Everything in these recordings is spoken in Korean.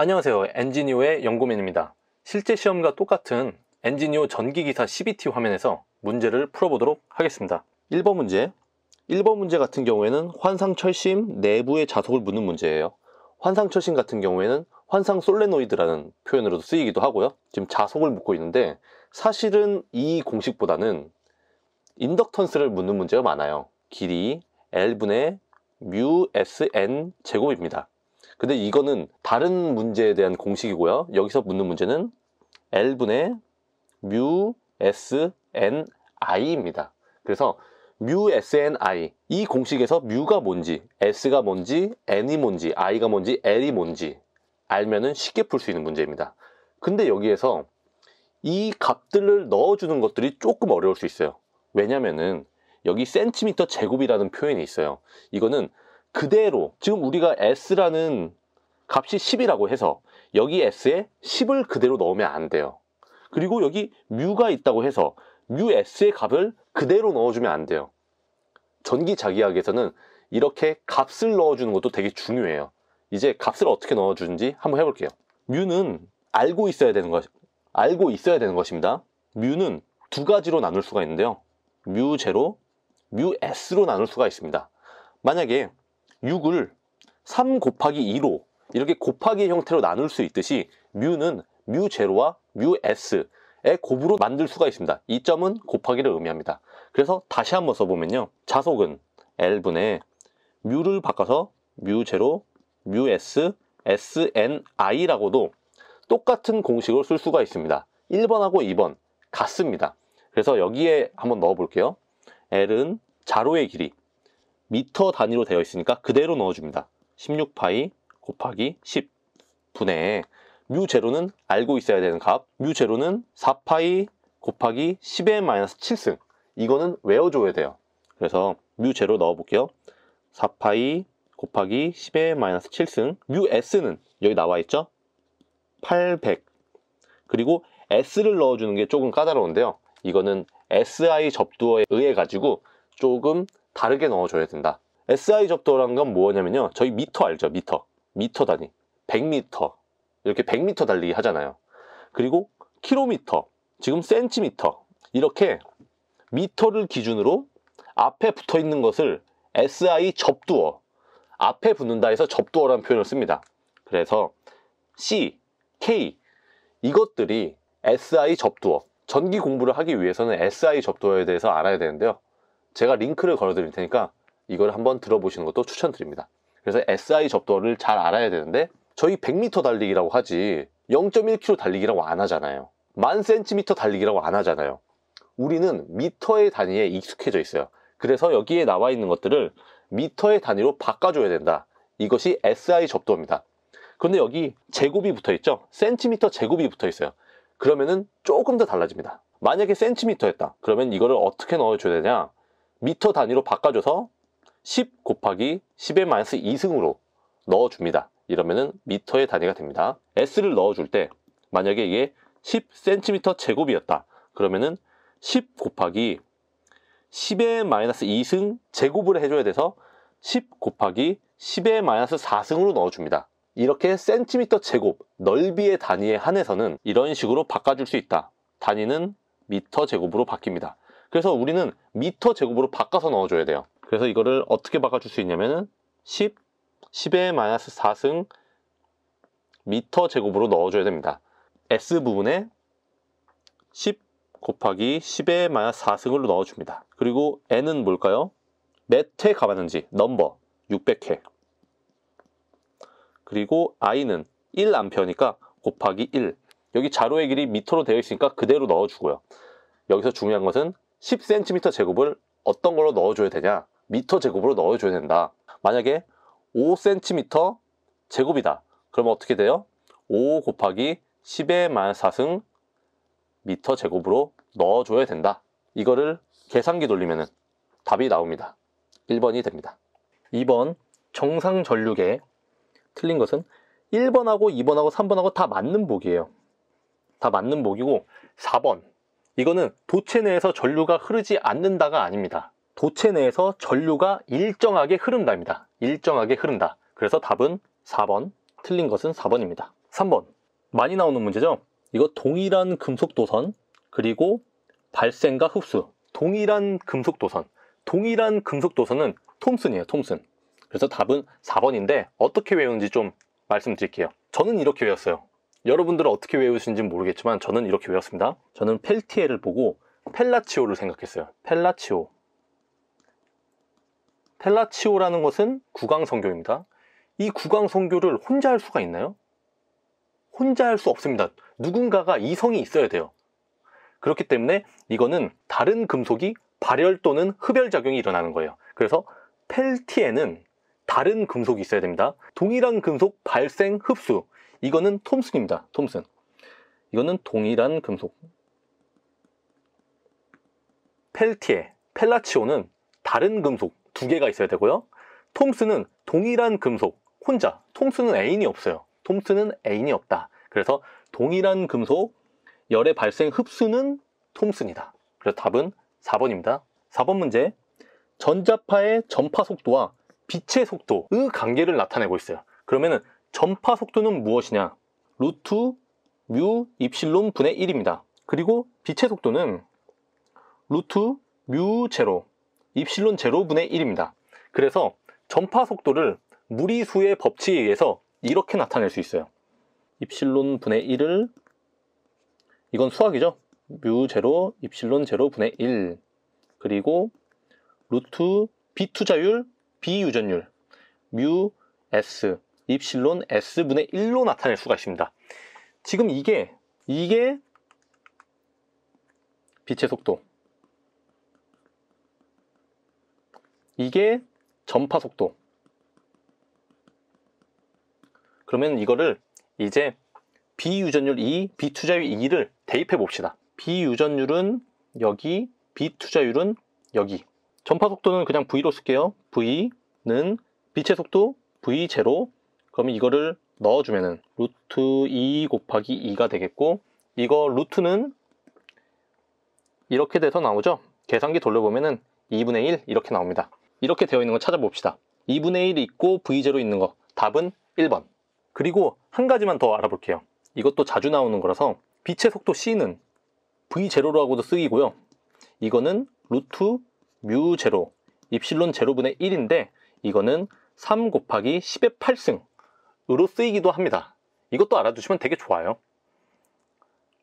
안녕하세요 엔지니어의 연구맨입니다 실제 시험과 똑같은 엔지니어 전기기사 CBT 화면에서 문제를 풀어보도록 하겠습니다 1번 문제 1번 문제 같은 경우에는 환상철심 내부의 자석을 묻는 문제예요 환상철심 같은 경우에는 환상 솔레노이드라는 표현으로도 쓰이기도 하고요 지금 자석을 묻고 있는데 사실은 이 공식보다는 인덕턴스를 묻는 문제가 많아요 길이 L분의 µ SN 제곱입니다 근데 이거는 다른 문제에 대한 공식이고요. 여기서 묻는 문제는 L분의 뮤 S N I입니다. 그래서 뮤 S N I 이 공식에서 뮤가 뭔지, S가 뭔지, N이 뭔지, I가 뭔지, L이 뭔지 알면은 쉽게 풀 수 있는 문제입니다. 근데 여기에서 이 값들을 넣어주는 것들이 조금 어려울 수 있어요. 왜냐면은 여기 센티미터 제곱이라는 표현이 있어요. 이거는 그대로 지금 우리가 s라는 값이 10이라고 해서 여기 s에 10을 그대로 넣으면 안 돼요. 그리고 여기 뮤가 있다고 해서 뮤 s의 값을 그대로 넣어주면 안 돼요. 전기자기학에서는 이렇게 값을 넣어주는 것도 되게 중요해요. 이제 값을 어떻게 넣어주는지 한번 해볼게요. 뮤는 알고 있어야 되는 것, 알고 있어야 되는 것입니다. 뮤는 두 가지로 나눌 수가 있는데요. 뮤 제로, 뮤 s로 나눌 수가 있습니다. 만약에 6을 3 곱하기 2로 이렇게 곱하기 형태로 나눌 수 있듯이 뮤는 뮤 제로와 뮤 s의 곱으로 만들 수가 있습니다. 이 점은 곱하기를 의미합니다. 그래서 다시 한번 써보면요. 자속은 l분의 뮤를 바꿔서 뮤 제로, 뮤 s, sni라고도 똑같은 공식을쓸 수가 있습니다. 1번하고 2번 같습니다. 그래서 여기에 한번 넣어볼게요. l은 자로의 길이, 미터 단위로 되어 있으니까 그대로 넣어줍니다. 16파이 곱하기 10 분의 뮤 제로는 알고 있어야 되는 값, 뮤 제로는 4파이 곱하기 10의 마이너스 7승. 이거는 외워줘야 돼요. 그래서 뮤 제로 넣어볼게요. 4파이 곱하기 10의 마이너스 7승. 뮤 s는 여기 나와 있죠? 800. 그리고 s를 넣어주는 게 조금 까다로운데요. 이거는 si 접두어에 의해 가지고 조금 다르게 넣어줘야 된다 SI 접도란 건 뭐냐면요 저희 미터 알죠 미터 미터 단위 100m 이렇게 100m 달리기 하잖아요 그리고 킬로미터 지금 센티미터 이렇게 미터를 기준으로 앞에 붙어 있는 것을 SI 접두어 앞에 붙는다 해서 접두어라는 표현을 씁니다 그래서 C, K 이것들이 SI 접두어 전기 공부를 하기 위해서는 SI 접두어에 대해서 알아야 되는데요 제가 링크를 걸어드릴 테니까 이걸 한번 들어보시는 것도 추천드립니다. 그래서 SI 접도를 잘 알아야 되는데 저희 100m 달리기라고 하지 0.1km 달리기라고 안 하잖아요. 만 센티미터 달리기라고 안 하잖아요. 우리는 미터의 단위에 익숙해져 있어요. 그래서 여기에 나와 있는 것들을 미터의 단위로 바꿔줘야 된다. 이것이 SI 접도입니다. 그런데 여기 제곱이 붙어 있죠? 센티미터 제곱이 붙어 있어요. 그러면은 조금 더 달라집니다. 만약에 센티미터였다. 그러면 이거를 어떻게 넣어줘야 되냐? 미터 단위로 바꿔줘서 10 곱하기 10의 마이너스 2승으로 넣어줍니다. 이러면은 미터의 단위가 됩니다. S를 넣어줄 때 만약에 이게 10cm 제곱이었다. 그러면은 10 곱하기 10의 마이너스 2승 제곱을 해줘야 돼서 10 곱하기 10의 마이너스 4승으로 넣어줍니다. 이렇게 센티미터 제곱, 넓이의 단위에 한해서는 이런 식으로 바꿔줄 수 있다. 단위는 미터 제곱으로 바뀝니다. 그래서 우리는 미터 제곱으로 바꿔서 넣어줘야 돼요. 그래서 이거를 어떻게 바꿔줄 수 있냐면은 10, 10의 마이너스 4승 미터 제곱으로 넣어줘야 됩니다. S 부분에 10 곱하기 10의 마이너스 4승으로 넣어줍니다. 그리고 N은 뭘까요? 몇회 가봤는지 넘버 600회 그리고 I는 1암페어니까 곱하기 1 여기 자로의 길이 미터로 되어 있으니까 그대로 넣어주고요. 여기서 중요한 것은 10cm 제곱을 어떤 걸로 넣어줘야 되냐 미터 제곱으로 넣어줘야 된다 만약에 5cm 제곱이다 그러면 어떻게 돼요? 5 곱하기 10의 마이너스 4승 미터 제곱으로 넣어줘야 된다 이거를 계산기 돌리면 답이 나옵니다 1번이 됩니다 2번 정상 전륙에 틀린 것은 1번하고 2번하고 3번하고 다 맞는 복이에요 다 맞는 복이고 4번 이거는 도체 내에서 전류가 흐르지 않는다가 아닙니다. 도체 내에서 전류가 일정하게 흐른다입니다 일정하게 흐른다. 그래서 답은 4번, 틀린 것은 4번입니다. 3번, 많이 나오는 문제죠? 이거 동일한 금속도선, 그리고 발생과 흡수, 동일한 금속도선. 동일한 금속도선은 톰슨이에요, 톰슨. 그래서 답은 4번인데 어떻게 외우는지 좀 말씀드릴게요. 저는 이렇게 외웠어요. 여러분들은 어떻게 외우신지 모르겠지만 저는 이렇게 외웠습니다. 저는 펠티에를 보고 펠라치오를 생각했어요. 펠라치오. 펠라치오라는 것은 구강성교입니다. 이 구강성교를 혼자 할 수가 있나요? 혼자 할 수 없습니다. 누군가가 이성이 있어야 돼요. 그렇기 때문에 이거는 다른 금속이 발열 또는 흡열작용이 일어나는 거예요. 그래서 펠티에는 다른 금속이 있어야 됩니다. 동일한 금속 발생 흡수 이거는 톰슨입니다. 톰슨. 이거는 동일한 금속. 펠티에, 펠라치오는 다른 금속 두 개가 있어야 되고요. 톰슨은 동일한 금속 혼자. 톰슨은 애인이 없어요. 톰슨은 애인이 없다. 그래서 동일한 금속 열의 발생 흡수는 톰슨이다. 그래서 답은 4번입니다. 4번 문제. 전자파의 전파 속도와 빛의 속도의 관계를 나타내고 있어요. 그러면은 전파 속도는 무엇이냐? 루트 뮤 입실론 분의 1입니다. 그리고 빛의 속도는 루트 뮤 제로 입실론 제로 분의 1입니다. 그래서 전파 속도를 무리수의 법칙에 의해서 이렇게 나타낼 수 있어요. 입실론 분의 1을 이건 수학이죠. 뮤 제로 입실론 제로 분의 1 그리고 루트 비 투자율 비 유전율 뮤 s 입실론 S분의 1로 나타낼 수가 있습니다. 지금 이게 이게 빛의 속도 이게 전파 속도 그러면 이거를 이제 비유전율 2, e, 비투자율 2를 대입해 봅시다. 비유전율은 여기, 비투자율은 여기. 전파 속도는 그냥 V로 쓸게요. V는 빛의 속도 V0, 그러면 이거를 넣어주면은 루트 2 곱하기 2가 되겠고 이거 루트는 이렇게 돼서 나오죠 계산기 돌려보면은 2분의 1 이렇게 나옵니다 이렇게 되어 있는 거 찾아봅시다 2분의 1 있고 V0 있는 거 답은 1번 그리고 한 가지만 더 알아볼게요 이것도 자주 나오는 거라서 빛의 속도 C는 V0라고도 쓰이고요 이거는 루트 뮤0 입실론 0분의 1인데 이거는 3 곱하기 10의 8승 으로 쓰이기도 합니다. 이것도 알아두시면 되게 좋아요.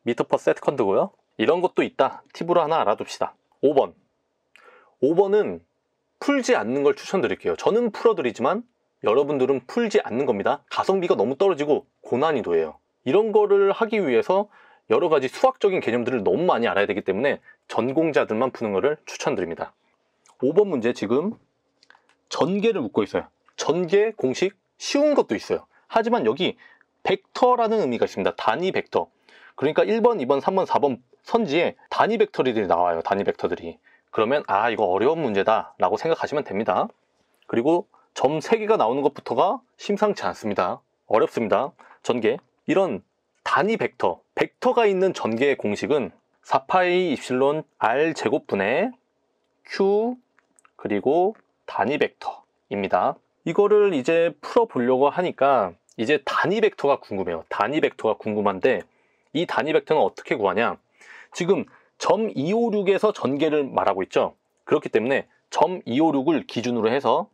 미터 퍼 세컨드고요. 트 이런 것도 있다. 팁으로 하나 알아둡시다. 5번. 5번은 풀지 않는 걸 추천드릴게요. 저는 풀어드리지만 여러분들은 풀지 않는 겁니다. 가성비가 너무 떨어지고 고난이도예요. 이런 거를 하기 위해서 여러 가지 수학적인 개념들을 너무 많이 알아야 되기 때문에 전공자들만 푸는 거를 추천드립니다. 5번 문제 지금 전개를 묻고 있어요. 전개 공식 쉬운 것도 있어요. 하지만 여기 벡터라는 의미가 있습니다. 단위 벡터. 그러니까 1번, 2번, 3번, 4번 선지에 단위 벡터들이 나와요. 단위 벡터들이. 그러면 아 이거 어려운 문제다 라고 생각하시면 됩니다. 그리고 점 3개가 나오는 것부터가 심상치 않습니다. 어렵습니다. 전개. 이런 단위 벡터, 벡터가 있는 전개의 공식은 4파이 입실론 r 제곱분의 q 그리고 단위 벡터입니다. 이거를 이제 풀어보려고 하니까 이제 단위 벡터가 궁금해요. 단위 벡터가 궁금한데 이 단위 벡터는 어떻게 구하냐? 지금 점 256에서 전개를 말하고 있죠. 그렇기 때문에 점 256을 기준으로 해서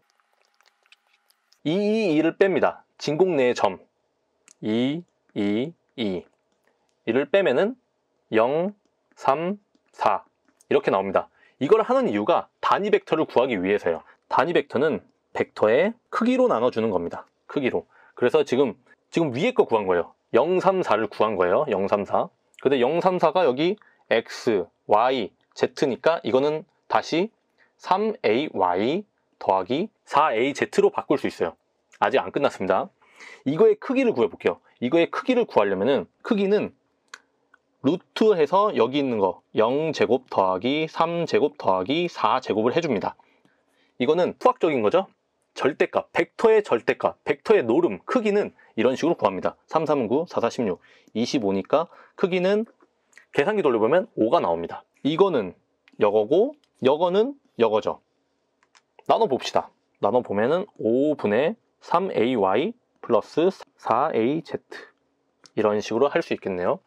222를 뺍니다. 진공 내의 점 222. 이를 빼면은 0, 3, 4 이렇게 나옵니다. 이걸 하는 이유가 단위 벡터를 구하기 위해서요. 단위 벡터는 벡터의 크기로 나눠주는 겁니다. 크기로. 그래서 지금 지금 위에 거 구한 거예요 034를 구한 거예요 034 근데 034가 여기 x, y, z니까 이거는 다시 3ay 더하기 4az로 바꿀 수 있어요 아직 안 끝났습니다 이거의 크기를 구해 볼게요 이거의 크기를 구하려면은 크기는 루트 해서 여기 있는 거 0제곱 더하기 3제곱 더하기 4제곱을 해줍니다 이거는 투학적인 거죠 절대값, 벡터의 절대값, 벡터의 노름, 크기는 이런 식으로 구합니다. 3, 3, 9, 4, 4, 16, 25니까 크기는 계산기 돌려보면 5가 나옵니다. 이거는 여거고 여거는 여거죠. 나눠봅시다. 나눠보면 은 5분의 3ay 플러스 4az 이런 식으로 할 수 있겠네요.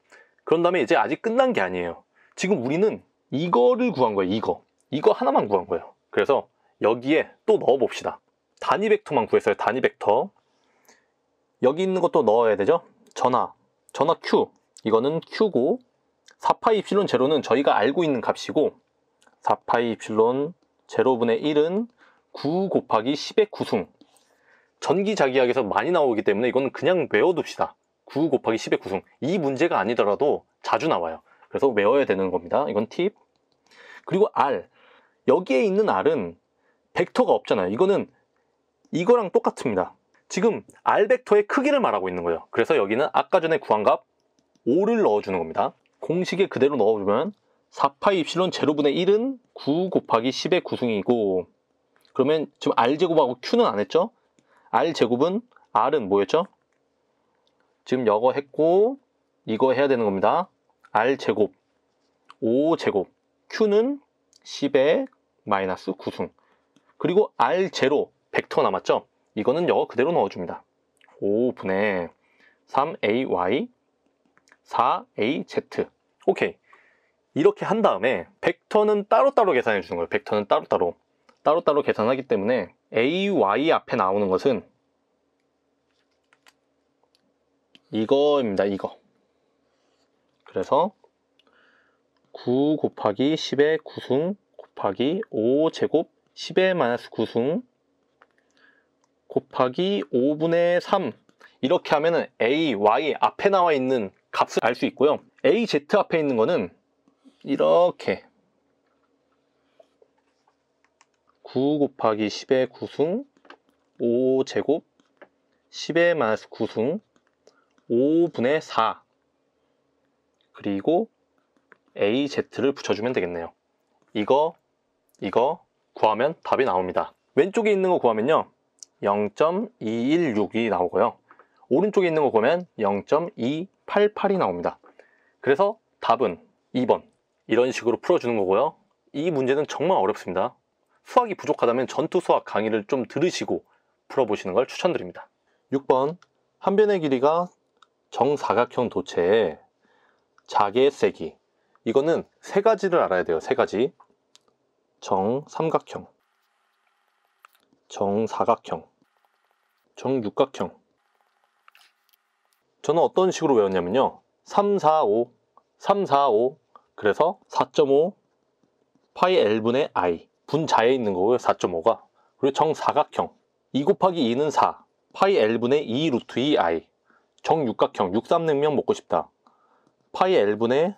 그런 다음에 이제 아직 끝난 게 아니에요. 지금 우리는 이거를 구한 거예요. 이거. 이거 하나만 구한 거예요. 그래서 여기에 또 넣어봅시다. 단위 벡터만 구했어요. 단위 벡터. 여기 있는 것도 넣어야 되죠. 전화, 전화 Q. 이거는 Q고 4파이 입실론 제로는 저희가 알고 있는 값이고 4파이 입실론 제로분의 1은 9 곱하기 10의 9승. 전기자기학에서 많이 나오기 때문에 이거는 그냥 외워둡시다. 9 곱하기 10의 9승. 이 문제가 아니더라도 자주 나와요. 그래서 외워야 되는 겁니다. 이건 팁. 그리고 R. 여기에 있는 R은 벡터가 없잖아요. 이거는 이거랑 똑같습니다. 지금 R 벡터의 크기를 말하고 있는 거예요. 그래서 여기는 아까 전에 구한 값 5를 넣어주는 겁니다. 공식에 그대로 넣어주면 4파이 입실론 제로분의 1은 9 곱하기 10의 구승이고 그러면 지금 R제곱하고 Q는 안 했죠? R제곱은 R은 뭐였죠? 지금 여거 했고 이거 해야 되는 겁니다. R제곱 5제곱 Q는 10의 마이너스 9승 그리고 R0 벡터 남았죠? 이거는 여거 그대로 넣어줍니다. 5분의 3ay 4az 오케이 이렇게 한 다음에 벡터는 따로따로 계산해 주는 거예요. 벡터는 따로따로 따로따로 계산하기 때문에 ay 앞에 나오는 것은 이거입니다. 이거 그래서 9 곱하기 10의 9승 곱하기 5 제곱 10의 마이너스 9승 곱하기 5분의 3 이렇게 하면은 a, y 앞에 나와 있는 값을 알 수 있고요. a, z 앞에 있는 거는 이렇게 9 곱하기 10의 9승 5제곱 10의 마이너스 9승 5분의 4 그리고 az를 붙여주면 되겠네요. 이거, 이거 구하면 답이 나옵니다. 왼쪽에 있는 거 구하면요. 0.216이 나오고요. 오른쪽에 있는 거 보면 0.288이 나옵니다. 그래서 답은 2번 이런 식으로 풀어주는 거고요. 이 문제는 정말 어렵습니다. 수학이 부족하다면 전투 수학 강의를 좀 들으시고 풀어보시는 걸 추천드립니다. 6번 한 변의 길이가 정사각형 도체의 자개 의 세기 이거는 세 가지를 알아야 돼요. 세 가지 정삼각형 정사각형 정육각형 저는 어떤 식으로 외웠냐면요 3, 4, 5 3, 4, 5 그래서 4.5 파이 L분의 I 분자에 있는 거고요 4.5가 그리고 정사각형 2 곱하기 2는 4 파이 L분의 2 루트 2 I 정육각형 63냉면 먹고 싶다 파이 L분의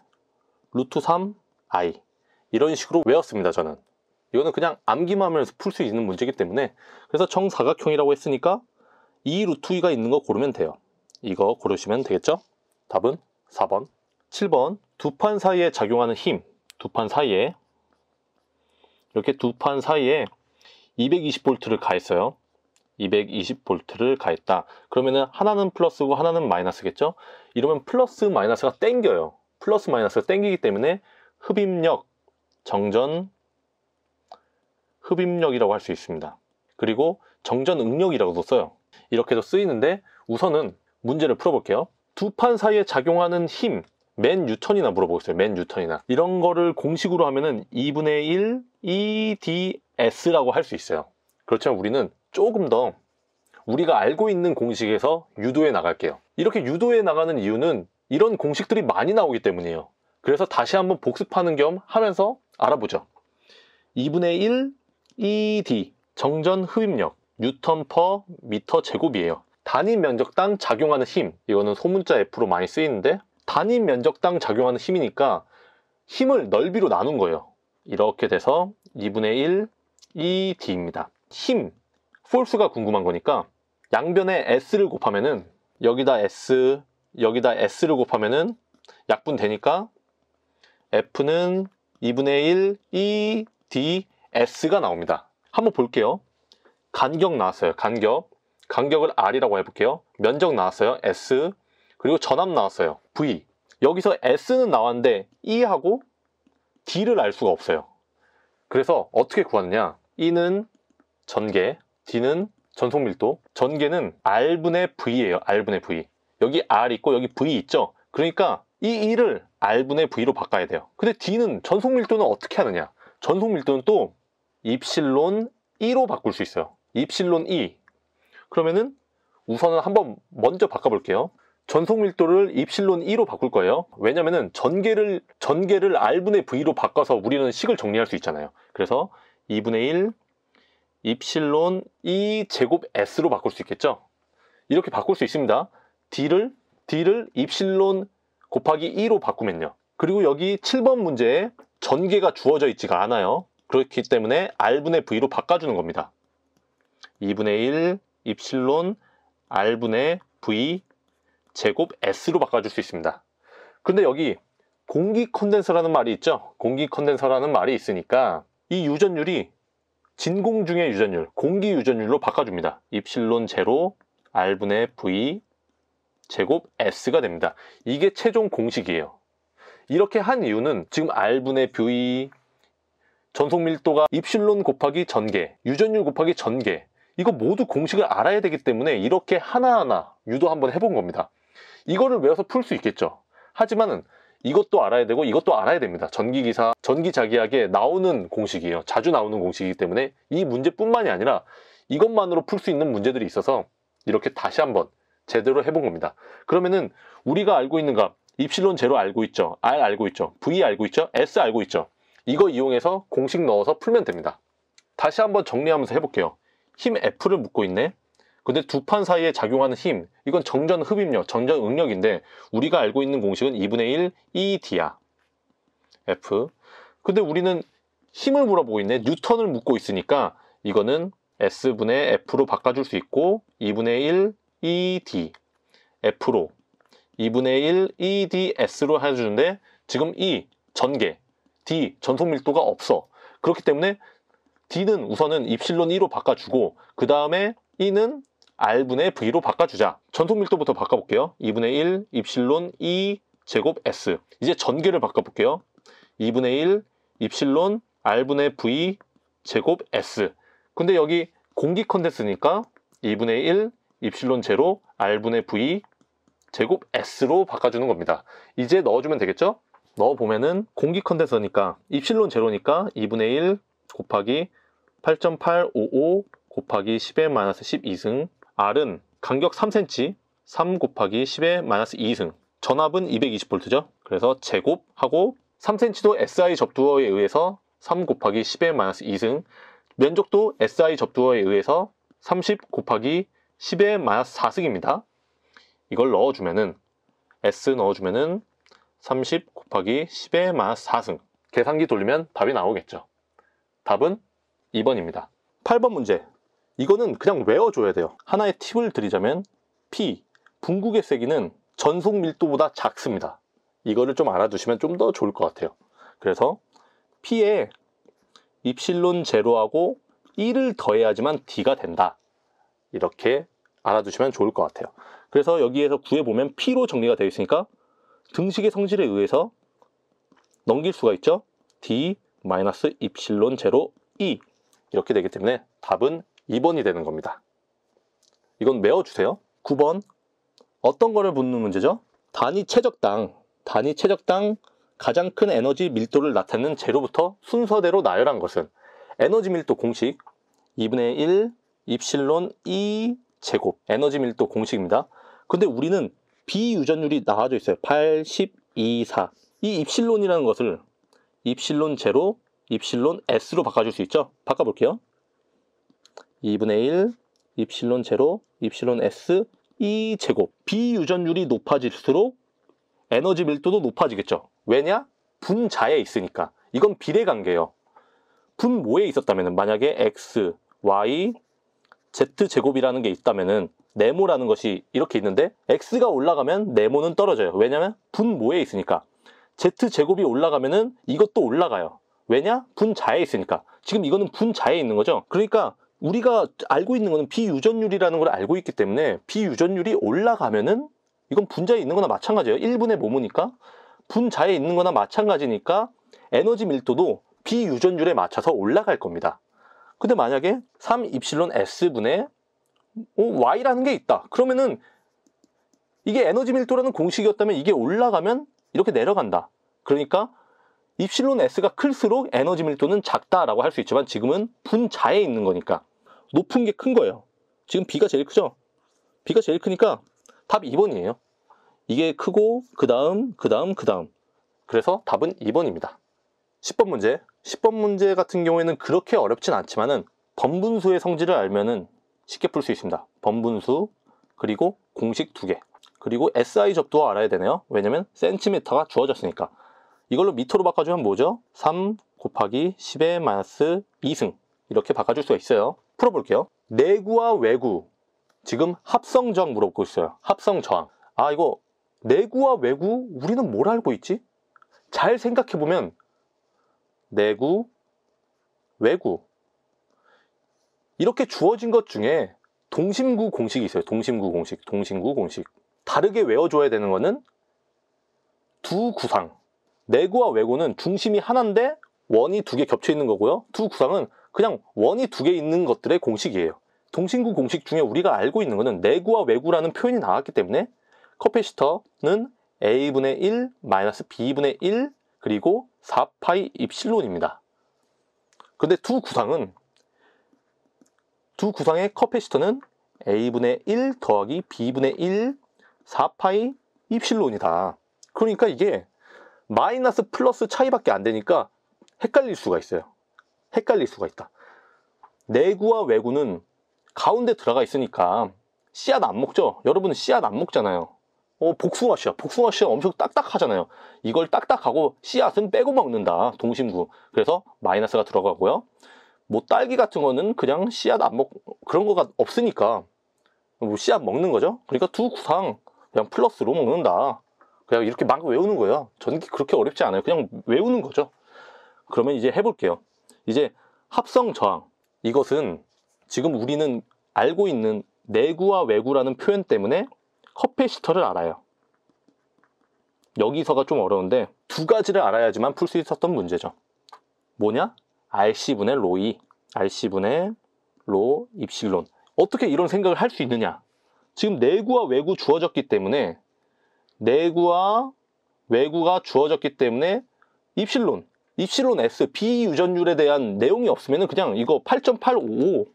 루트 3 I 이런 식으로 외웠습니다 저는 이거는 그냥 암기만 하면서 풀 수 있는 문제이기 때문에 그래서 정사각형이라고 했으니까 이 루트 2가 있는 거 고르면 돼요. 이거 고르시면 되겠죠? 답은 4번. 7번. 두 판 사이에 작용하는 힘. 두 판 사이에. 이렇게 두 판 사이에 220V를 가했어요. 220V를 가했다. 그러면은 하나는 플러스고 하나는 마이너스겠죠? 이러면 플러스 마이너스가 땡겨요. 플러스 마이너스가 땡기기 때문에 흡입력, 정전, 흡입력이라고 할 수 있습니다. 그리고 정전 응력이라고도 써요. 이렇게도 쓰이는데 우선은 문제를 풀어볼게요. 두 판 사이에 작용하는 힘, 맨유턴이나 물어보겠어요. 맨유턴이나 이런 거를 공식으로 하면은 2분의 1 EDS라고 할 수 있어요. 그렇지만 우리는 조금 더 우리가 알고 있는 공식에서 유도해 나갈게요. 이렇게 유도해 나가는 이유는 이런 공식들이 많이 나오기 때문이에요. 그래서 다시 한번 복습하는 겸 하면서 알아보죠. 2분의 1 ED 정전 흡입력 뉴턴 퍼 미터 제곱이에요 단위 면적당 작용하는 힘 이거는 소문자 F로 많이 쓰이는데 단위 면적당 작용하는 힘이니까 힘을 넓이로 나눈 거예요 이렇게 돼서 2분의 1 2d입니다 e 힘, 폴스가 궁금한 거니까 양변에 s를 곱하면은 여기다 s, 여기다 s를 곱하면은 약분 되니까 f는 2분의 1 2ds가 e 나옵니다 한번 볼게요 간격 나왔어요. 간격. 간격을 R이라고 해볼게요. 면적 나왔어요. S. 그리고 전압 나왔어요. V. 여기서 S는 나왔는데 E하고 D를 알 수가 없어요. 그래서 어떻게 구하느냐. E는 전개, D는 전속밀도. 전개는 R분의 V예요. R분의 V. 여기 R 있고 여기 V 있죠? 그러니까 이 E를 R분의 V로 바꿔야 돼요. 근데 D는 전속밀도는 어떻게 하느냐. 전속밀도는 또 입실론 2로 바꿀 수 있어요. 입실론 2 e. 그러면은 우선은 한번 먼저 바꿔볼게요 전속 밀도를 입실론 2로 바꿀 거예요 왜냐면은 전개를 전개를 r분의 v로 바꿔서 우리는 식을 정리할 수 있잖아요 그래서 2분의 1 입실론 2 e 제곱 s로 바꿀 수 있겠죠 이렇게 바꿀 수 있습니다 d를 d를 입실론 곱하기 2로 바꾸면요 그리고 여기 7번 문제에 전개가 주어져 있지가 않아요 그렇기 때문에 r분의 v로 바꿔주는 겁니다 2분의 1 입실론 R분의 V 제곱 S로 바꿔줄 수 있습니다. 근데 여기 공기 컨덴서라는 말이 있죠? 공기 컨덴서라는 말이 있으니까 이 유전율이 진공 중의 유전율, 공기 유전율로 바꿔줍니다. 입실론 제로 R분의 V 제곱 S가 됩니다. 이게 최종 공식이에요. 이렇게 한 이유는 지금 R분의 V 전속 밀도가 입실론 곱하기 전개, 유전율 곱하기 전개 이거 모두 공식을 알아야 되기 때문에 이렇게 하나하나 유도 한번 해본 겁니다. 이거를 외워서 풀 수 있겠죠. 하지만은 이것도 알아야 되고 이것도 알아야 됩니다. 전기기사, 전기자기학에 나오는 공식이에요. 자주 나오는 공식이기 때문에 이 문제뿐만이 아니라 이것만으로 풀 수 있는 문제들이 있어서 이렇게 다시 한번 제대로 해본 겁니다. 그러면은 우리가 알고 있는 값, 입실론 제로 알고 있죠. R 알고 있죠. V 알고 있죠. S 알고 있죠. 이거 이용해서 공식 넣어서 풀면 됩니다. 다시 한번 정리하면서 해볼게요. 힘 F를 묶고 있네. 근데 두 판 사이에 작용하는 힘, 이건 정전 흡입력, 정전 응력인데 우리가 알고 있는 공식은 2분의 1 ED야. F. 근데 우리는 힘을 물어보고 있네. 뉴턴을 묶고 있으니까 이거는 S분의 F로 바꿔줄 수 있고 2분의 e 1 ED F로 2분의 e 1 EDS로 해주는데 지금 E 전개, D 전속 밀도가 없어. 그렇기 때문에 D는 우선은 입실론 2로 바꿔주고 그 다음에 E는 R분의 V로 바꿔주자. 전속밀도부터 바꿔볼게요. 2분의 1 입실론 E 제곱 S 이제 전개를 바꿔볼게요. 2분의 1 입실론 R분의 V 제곱 S 근데 여기 공기 컨덴스니까 2분의 1 입실론 제로 R분의 V 제곱 S로 바꿔주는 겁니다. 이제 넣어주면 되겠죠? 넣어보면은 공기 컨덴서니까 입실론 제로니까 2분의 1 곱하기 8.855 곱하기 10의 마이너스 12승 R은 간격 3cm 3 곱하기 10의 마이너스 2승 전압은 220V죠 그래서 제곱하고 3cm도 SI 접두어에 의해서 3 곱하기 10의 마이너스 2승 면적도 SI 접두어에 의해서 30 곱하기 10의 마이너스 4승입니다 이걸 넣어주면은 S 넣어주면은 30 곱하기 10의 마이너스 4승 계산기 돌리면 답이 나오겠죠 답은 2번입니다. 8번 문제. 이거는 그냥 외워줘야 돼요. 하나의 팁을 드리자면 P, 분국의 세기는 전속 밀도보다 작습니다. 이거를 좀 알아두시면 좀 더 좋을 것 같아요. 그래서 P에 입실론 제로하고 1을 더해야지만 D가 된다. 이렇게 알아두시면 좋을 것 같아요. 그래서 여기에서 구해 보면 P로 정리가 되어 있으니까 등식의 성질에 의해서 넘길 수가 있죠. D, 마이너스 입실론 제로 2 이렇게 되기 때문에 답은 2번이 되는 겁니다. 이건 메워주세요. 9번 어떤 거를 묻는 문제죠? 단위 최적당, 단위 최적당 가장 큰 에너지 밀도를 나타내는 제로부터 순서대로 나열한 것은 에너지 밀도 공식 2분의 1 입실론 2 제곱 에너지 밀도 공식입니다. 근데 우리는 비유전율이 나와져 있어요. 8, 2, 4. 이 입실론이라는 것을 입실론 제로, 입실론 s로 바꿔줄 수 있죠. 바꿔볼게요. 2분의 1, 입실론 제로, 입실론 s, 이 제곱. 비유전율이 높아질수록 에너지 밀도도 높아지겠죠. 왜냐? 분자에 있으니까. 이건 비례관계예요. 분모에 있었다면 만약에 x, y, z 제곱이라는 게 있다면은 네모라는 것이 이렇게 있는데 x가 올라가면 네모는 떨어져요. 왜냐면 분모에 있으니까. z제곱이 올라가면은 이것도 올라가요. 왜냐? 분자에 있으니까. 지금 이거는 분자에 있는 거죠. 그러니까 우리가 알고 있는 거는 비유전율이라는 걸 알고 있기 때문에 비유전율이 올라가면은 이건 분자에 있는 거나 마찬가지예요. 1분의 모모니까. 분자에 있는 거나 마찬가지니까 에너지 밀도도 비유전율에 맞춰서 올라갈 겁니다. 근데 만약에 3S분의 Y라는 게 있다. 그러면은 이게 에너지 밀도라는 공식이었다면 이게 올라가면 이렇게 내려간다. 그러니까 입실론 S가 클수록 에너지 밀도는 작다라고 할 수 있지만 지금은 분자에 있는 거니까 높은 게 큰 거예요. 지금 B가 제일 크죠? B가 제일 크니까 답 2번이에요. 이게 크고 그 다음 그 다음 그 다음 그래서 답은 2번입니다. 10번 문제 10번 문제 같은 경우에는 그렇게 어렵진 않지만 은범분수의 성질을 알면 은 쉽게 풀 수 있습니다. 범분수 그리고 공식 두개 그리고 SI 접도 알아야 되네요. 왜냐면 센티미터가 주어졌으니까. 이걸로 미터로 바꿔주면 뭐죠? 3 곱하기 10의 마이너스 2승 이렇게 바꿔줄 수가 있어요. 풀어볼게요. 내구와 외구 지금 합성저항 물어보고 있어요. 합성저항. 아 이거 내구와 외구 우리는 뭘 알고 있지? 잘 생각해보면 내구, 외구 이렇게 주어진 것 중에 동심구 공식이 있어요. 동심구 공식, 동심구 공식. 다르게 외워줘야 되는 거는 두 구상 내구와 외구는 중심이 하나인데 원이 두 개 겹쳐 있는 거고요 두 구상은 그냥 원이 두 개 있는 것들의 공식이에요 동신구 공식 중에 우리가 알고 있는 거는 내구와 외구라는 표현이 나왔기 때문에 커패시터는 a분의 1 마이너스 b분의 1 그리고 4파이 입실론입니다 근데 두 구상은 두 구상의 커패시터는 a분의 1 더하기 b분의 1 4파이 입실론이다. 그러니까 이게 마이너스 플러스 차이밖에 안 되니까 헷갈릴 수가 있어요. 헷갈릴 수가 있다. 내구와 외구는 가운데 들어가 있으니까 씨앗 안 먹죠? 여러분은 씨앗 안 먹잖아요. 어, 복숭아 씨앗. 복숭아 씨앗 엄청 딱딱하잖아요. 이걸 딱딱하고 씨앗은 빼고 먹는다. 동심구. 그래서 마이너스가 들어가고요. 뭐 딸기 같은 거는 그냥 씨앗 안 먹, 그런 거가 없으니까 뭐 씨앗 먹는 거죠. 그러니까 두 구상 그냥 플러스로 먹는다 그냥 이렇게 막 외우는 거예요 전기 그렇게 어렵지 않아요 그냥 외우는 거죠 그러면 이제 해볼게요 이제 합성 저항 이것은 지금 우리는 알고 있는 내구와 외구라는 표현 때문에 커패시터를 알아요 여기서가 좀 어려운데 두 가지를 알아야지만 풀 수 있었던 문제죠 뭐냐? RC분의 로이 RC분의 로 입실론 어떻게 이런 생각을 할 수 있느냐 지금 내구와 외구 주어졌기 때문에 내구와 외구가 주어졌기 때문에 입실론, 입실론 S, 비유전율에 대한 내용이 없으면 그냥 이거 8.855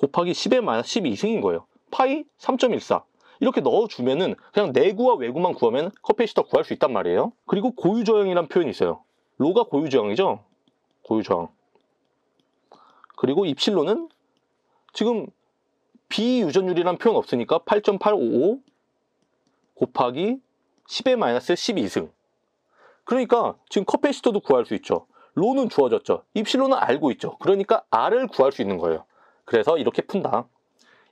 곱하기 10에 마이너스 12승인 거예요. 파이 3.14 이렇게 넣어주면은 그냥 내구와 외구만 구하면 커피시터 구할 수 있단 말이에요. 그리고 고유저항이란 표현이 있어요. 로가 고유저항이죠? 고유저항. 그리고 입실론은 지금 비유전율이란 표현 없으니까 8.855 곱하기 10의 마이너스 12승 그러니까 지금 커패시터도 구할 수 있죠 로는 주어졌죠 입실로는 알고 있죠 그러니까 R을 구할 수 있는 거예요 그래서 이렇게 푼다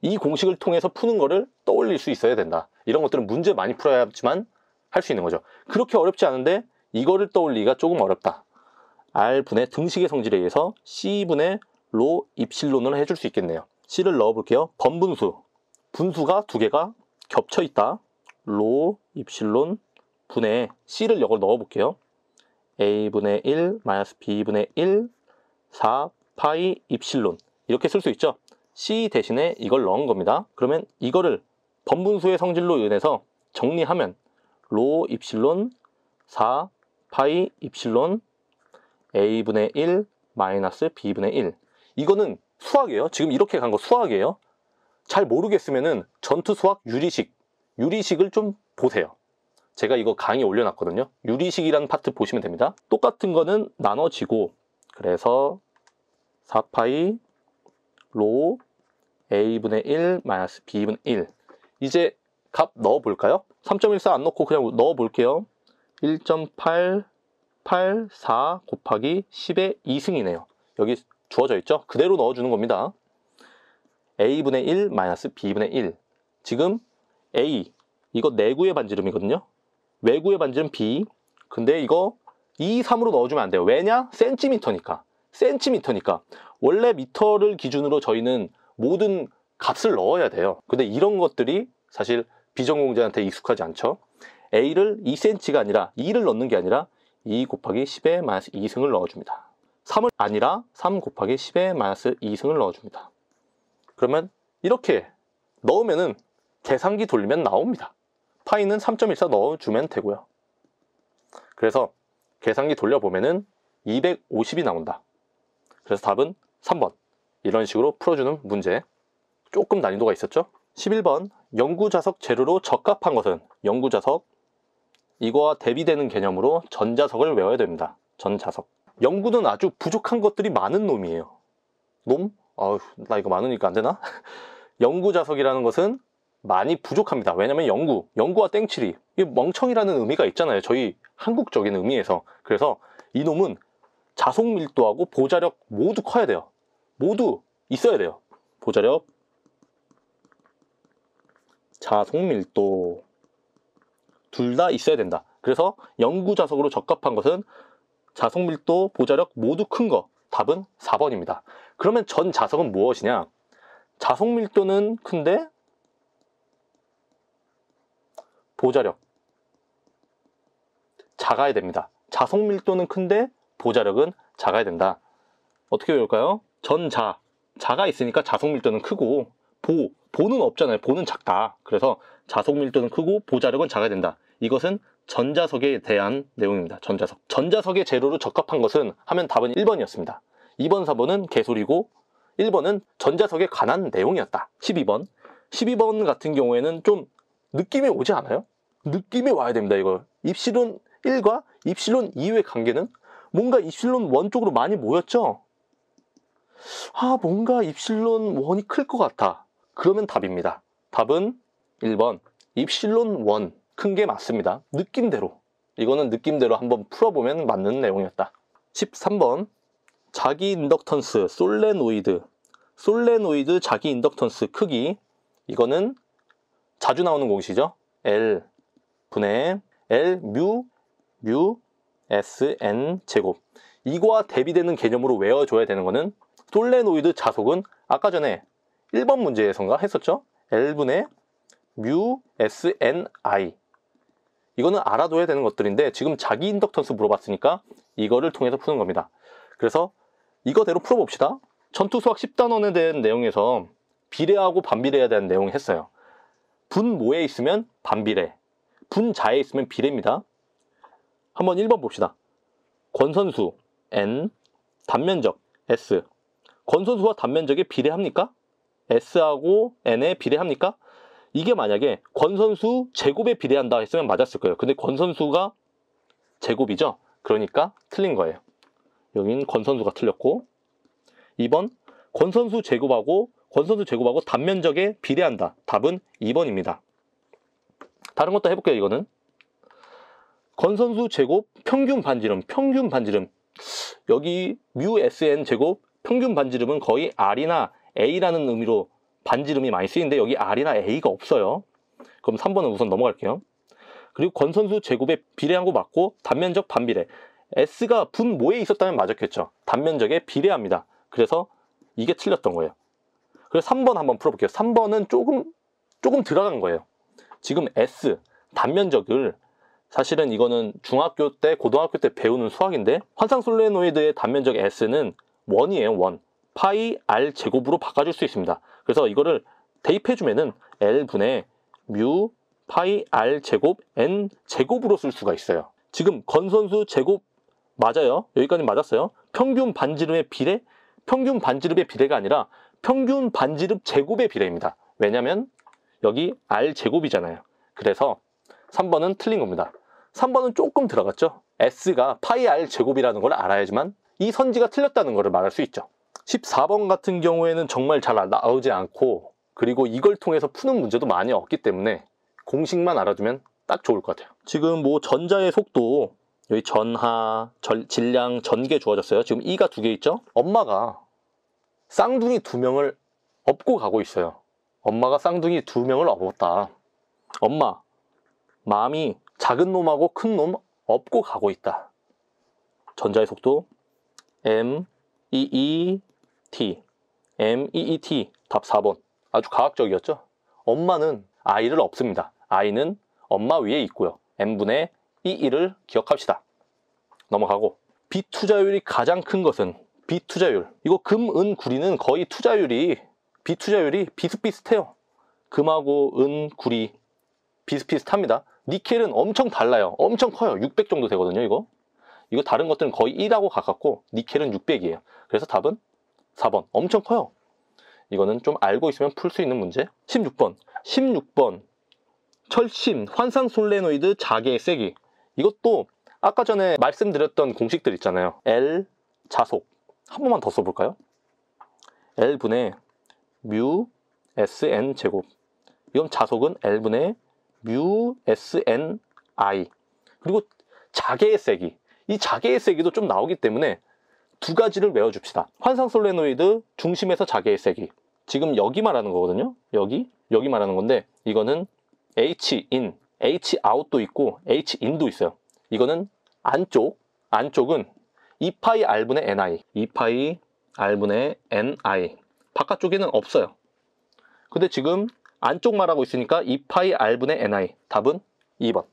이 공식을 통해서 푸는 거를 떠올릴 수 있어야 된다 이런 것들은 문제 많이 풀어야 하지만 할 수 있는 거죠 그렇게 어렵지 않은데 이거를 떠올리기가 조금 어렵다 R분의 등식의 성질에 의해서 C분의 로 입실론을 해줄 수 있겠네요 C를 넣어볼게요. 번분수. 분수가 두 개가 겹쳐 있다. 로, 입실론, 분의 C를 역을 넣어볼게요. A분의 1, 마이너스 B분의 1, 4, 파이, 입실론. 이렇게 쓸 수 있죠. C 대신에 이걸 넣은 겁니다. 그러면 이거를 번분수의 성질로 인해서 정리하면 로, 입실론, 4, 파이, 입실론, A분의 1, 마이너스 B분의 1. 이거는 수학이에요. 지금 이렇게 간 거 수학이에요. 잘 모르겠으면은 전투 수학 유리식 유리식을 좀 보세요. 제가 이거 강의 올려놨거든요. 유리식이라는 파트 보시면 됩니다. 똑같은 거는 나눠지고 그래서 4파이 로 a분의 1 마이너스 b분의 1 이제 값 넣어볼까요? 3.14 안 넣고 그냥 넣어볼게요. 1.884 곱하기 10의 2승이네요. 여기 주어져 있죠? 그대로 넣어주는 겁니다. a분의 1 마이너스 b분의 1 지금 a 이거 내구의 반지름이거든요. 외구의 반지름 b 근데 이거 2, 3으로 넣어주면 안 돼요. 왜냐? 센티미터니까. 센티미터니까. 원래 미터를 기준으로 저희는 모든 값을 넣어야 돼요. 근데 이런 것들이 사실 비전공자한테 익숙하지 않죠. A를 2cm가 아니라 2를 넣는 게 아니라 2 e 곱하기 10의 마이너스 2승을 넣어줍니다. 3을 아니라 3 곱하기 10에 마이너스 2승을 넣어줍니다. 그러면 이렇게 넣으면은 계산기 돌리면 나옵니다. 파이는 3.14 넣어주면 되고요. 그래서 계산기 돌려보면은 250이 나온다. 그래서 답은 3번. 이런 식으로 풀어주는 문제. 조금 난이도가 있었죠? 11번. 연구자석 재료로 적합한 것은 연구자석. 이거와 대비되는 개념으로 전자석을 외워야 됩니다. 전자석. 연구는 아주 부족한 것들이 많은 놈이에요. 놈? 아나 이거 많으니까 안 되나? 연구 자석이라는 것은 많이 부족합니다. 왜냐면 연구, 연구와 땡칠이 멍청이라는 의미가 있잖아요. 저희 한국적인 의미에서. 그래서 이놈은 자속 밀도하고 보자력 모두 커야 돼요. 모두 있어야 돼요. 보자력, 자속 밀도 둘 다 있어야 된다. 그래서 연구 자석으로 적합한 것은 자석밀도, 보자력 모두 큰 거. 답은 4번입니다. 그러면 전 자석은 무엇이냐? 자석밀도는 큰데 보자력 작아야 됩니다. 자석밀도는 큰데 보자력은 작아야 된다. 어떻게 외울까요? 전자, 자가 있으니까 자석밀도는 크고 보, 보는 없잖아요. 보는 작다. 그래서 자석밀도는 크고 보자력은 작아야 된다. 이것은 전자석에 대한 내용입니다. 전자석. 전자석의 재료로 적합한 것은 하면 답은 1번이었습니다. 2번, 4번은 개소리고 1번은 전자석에 관한 내용이었다. 12번. 12번 같은 경우에는 좀 느낌이 오지 않아요? 느낌이 와야 됩니다, 이거. 입시론 1과 입시론 2의 관계는 뭔가 입시론 1 쪽으로 많이 모였죠? 아, 뭔가 입실론 1이 클 것 같아. 그러면 답입니다. 답은 1번. 입실론 1. 큰게 맞습니다. 느낌대로. 이거는 느낌대로 한번 풀어보면 맞는 내용이었다. 13번 자기 인덕턴스 솔레노이드 솔레노이드 자기 인덕턴스 크기 이거는 자주 나오는 공식이죠. L 분의 L 뮤 뮤 S N 제곱 이거와 대비되는 개념으로 외워줘야 되는 거는 솔레노이드 자속은 아까 전에 1번 문제에선가 했었죠. L분의 뮤 S N I 이거는 알아둬야 되는 것들인데 지금 자기 인덕턴스 물어봤으니까 이거를 통해서 푸는 겁니다. 그래서 이거대로 풀어봅시다. 전투 수학 10단원에 대한 내용에서 비례하고 반비례에 대한 내용 을 했어요. 분모에 있으면 반비례, 분자에 있으면 비례입니다. 한번 1번 봅시다. 권선수 n, 단면적 s. 권선수와 단면적에 비례합니까? s하고 n에 비례합니까? 이게 만약에 권 선수 제곱에 비례한다 했으면 맞았을 거예요. 근데 권 선수가 제곱이죠. 그러니까 틀린 거예요. 여긴 권 선수가 틀렸고 2번 권 선수 제곱하고 권 선수 제곱하고 단면적에 비례한다. 답은 2번입니다. 다른 것도 해볼게요. 이거는 권 선수 제곱 평균 반지름 평균 반지름 여기 뮤 SN 제곱 평균 반지름은 거의 R이나 A라는 의미로 반지름이 많이 쓰이는데 여기 R이나 A가 없어요. 그럼 3번은 우선 넘어갈게요. 그리고 권선수 제곱에 비례한 거 맞고 단면적 반비례. S가 분 모에 있었다면 맞았겠죠. 단면적에 비례합니다. 그래서 이게 틀렸던 거예요. 그래서 3번 한번 풀어볼게요. 3번은 조금 조금 들어간 거예요. 지금 S 단면적을 사실은 이거는 중학교 때 고등학교 때 배우는 수학인데 환상 솔레노이드의 단면적 S는 원이에요. 원. 파이 r 제곱으로 바꿔줄 수 있습니다. 그래서 이거를 대입해주면은 L분의 뮤 파이 R 제곱 N 제곱으로 쓸 수가 있어요. 지금 건선수 제곱 맞아요. 여기까지 맞았어요. 평균 반지름의 비례? 평균 반지름의 비례가 아니라 평균 반지름 제곱의 비례입니다. 왜냐면 여기 R 제곱이잖아요. 그래서 3번은 틀린 겁니다. 3번은 조금 들어갔죠? S가 파이 R 제곱이라는 걸 알아야지만 이 선지가 틀렸다는 것을 말할 수 있죠. 14번 같은 경우에는 정말 잘 나오지 않고 그리고 이걸 통해서 푸는 문제도 많이 없기 때문에 공식만 알아두면 딱 좋을 것 같아요. 지금 뭐 전자의 속도 여기 전하, 절, 질량, 전개 주어졌어요. 지금 e 가두 개 있죠? 엄마가 쌍둥이 두 명을 업고 가고 있어요. 엄마가 쌍둥이 두 명을 업었다. 엄마, 마음이 작은 놈하고 큰 놈 업고 가고 있다. 전자의 속도 m, e, e, T, M, E, E, T 답 4번 아주 과학적이었죠? 엄마는 아이를 없습니다. 아이는 엄마 위에 있고요. M분의 E, E를 기억합시다. 넘어가고 B 투자율이 가장 큰 것은 B 투자율 이거 금, 은, 구리는 거의 투자율이 B 투자율이 비슷비슷해요. 금하고 은, 구리 비슷비슷합니다. 니켈은 엄청 달라요. 엄청 커요. 600 정도 되거든요, 이거. 이거 다른 것들은 거의 1하고 가깝고 니켈은 600이에요. 그래서 답은 4번 엄청 커요 이거는 좀 알고 있으면 풀 수 있는 문제 16번 16번 철심 환상 솔레노이드 자개의 세기 이것도 아까 전에 말씀드렸던 공식들 있잖아요 L 자속 한 번만 더 써볼까요? L분의 뮤 SN 제곱 이건 자속은 L분의 뮤 SN I 그리고 자개의 세기 이 자개의 세기도 좀 나오기 때문에 두 가지를 외워줍시다. 환상 솔레노이드 중심에서 자기의 세기. 지금 여기 말하는 거거든요. 여기, 여기 말하는 건데 이거는 H-in, H-out도 있고 H-in도 있어요. 이거는 안쪽, 안쪽은 2파이 R분의 NI, 2파이 R분의 NI. 바깥쪽에는 없어요. 근데 지금 안쪽 말하고 있으니까 2파이 R분의 NI. 답은 2번.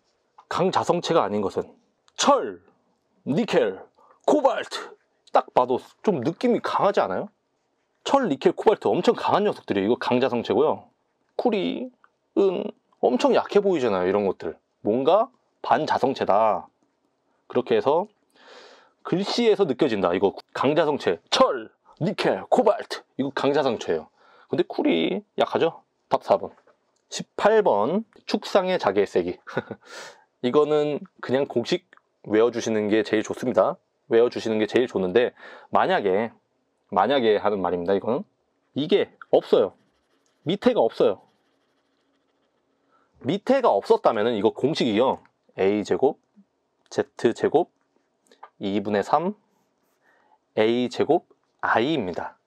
강자성체가 아닌 것은 철, 니켈, 코발트, 딱 봐도 좀 느낌이 강하지 않아요? 철, 니켈, 코발트 엄청 강한 녀석들이에요. 이거 강자성체고요. 쿠리, 은 엄청 약해 보이잖아요. 이런 것들. 뭔가 반자성체다. 그렇게 해서 글씨에서 느껴진다. 이거 강자성체. 철, 니켈, 코발트. 이거 강자성체예요. 근데 쿨이 약하죠? 답 4번. 18번 축상의 자개의 세기. 이거는 그냥 공식 외워주시는 게 제일 좋습니다. 외워주시는 게 제일 좋는데 만약에 만약에 하는 말입니다 이거는 이게 없어요 밑에가 없어요 밑에가 없었다면 이거 공식이요 a제곱 z제곱 2분의 3 a제곱 i입니다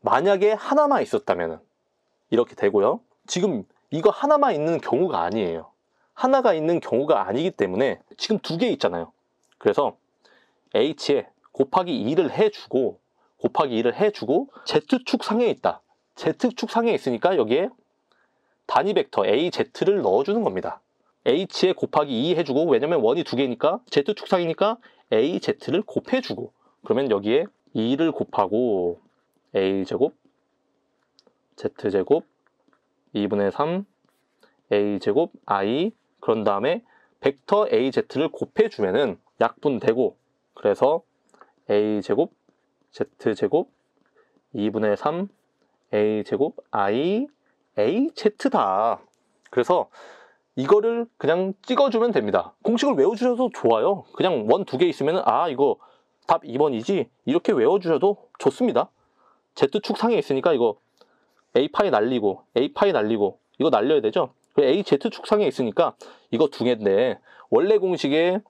만약에 하나만 있었다면 이렇게 되고요 지금 이거 하나만 있는 경우가 아니에요 하나가 있는 경우가 아니기 때문에 지금 두 개 있잖아요 그래서 h에 곱하기 2를 해주고 곱하기 2를 해주고 z축 상에 있다. z축 상에 있으니까 여기에 단위 벡터 az를 넣어주는 겁니다. h에 곱하기 2 e 해주고 왜냐면 원이 2 개니까 z축 상이니까 az를 곱해주고 그러면 여기에 2를 곱하고 a제곱 z제곱 2분의 3 a제곱 i 그런 다음에 벡터 az를 곱해주면은 약분되고 그래서 a제곱, z제곱, 2분의 3, a제곱, i, az다. 그래서 이거를 그냥 찍어주면 됩니다. 공식을 외워주셔도 좋아요. 그냥 원 두 개 있으면 아 이거 답 2번이지 이렇게 외워주셔도 좋습니다. Z축 상에 있으니까 이거 A파이 날리고 A파이 날리고 이거 날려야 되죠. 그 Az축 상에 있으니까 이거 두 개인데 원래 공식에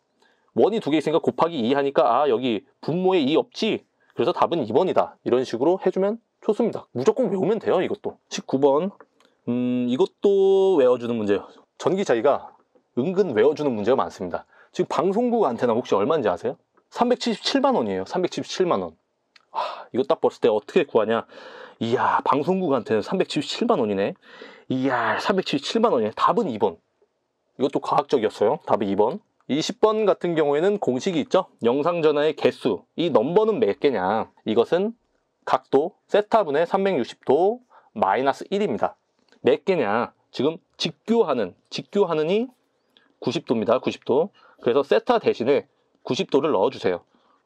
원이 두 개 있으니까 곱하기 2 하니까 아 여기 분모에 2 없지 그래서 답은 2번이다 이런 식으로 해주면 좋습니다 무조건 외우면 돼요 이것도 19번 음 이것도 외워주는 문제예요 전기차기가 은근 외워주는 문제가 많습니다 지금 방송국 안테나 혹시 얼마인지 아세요? 377만 원이에요 377만 원 와, 이거 딱 봤을 때 어떻게 구하냐 이야 방송국 안테는 377만 원이네 이야 377만 원이네 답은 2번 이것도 과학적이었어요 답이 2번 20번 같은 경우에는 공식이 있죠. 영상 전화의 개수, 이 넘버는 몇 개냐. 이것은 각도 세타분의 360도 마이너스 1입니다. 몇 개냐. 지금 직교하는, 직교하는이 90도입니다. 90도. 그래서 세타 대신에 90도를 넣어주세요.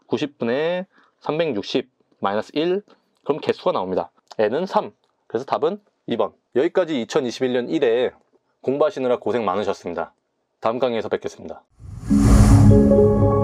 90분의 360 마이너스 1 그럼 개수가 나옵니다. n은 3. 그래서 답은 2번. 여기까지 2021년 1회 공부하시느라 고생 많으셨습니다. 다음 강의에서 뵙겠습니다. Thank you.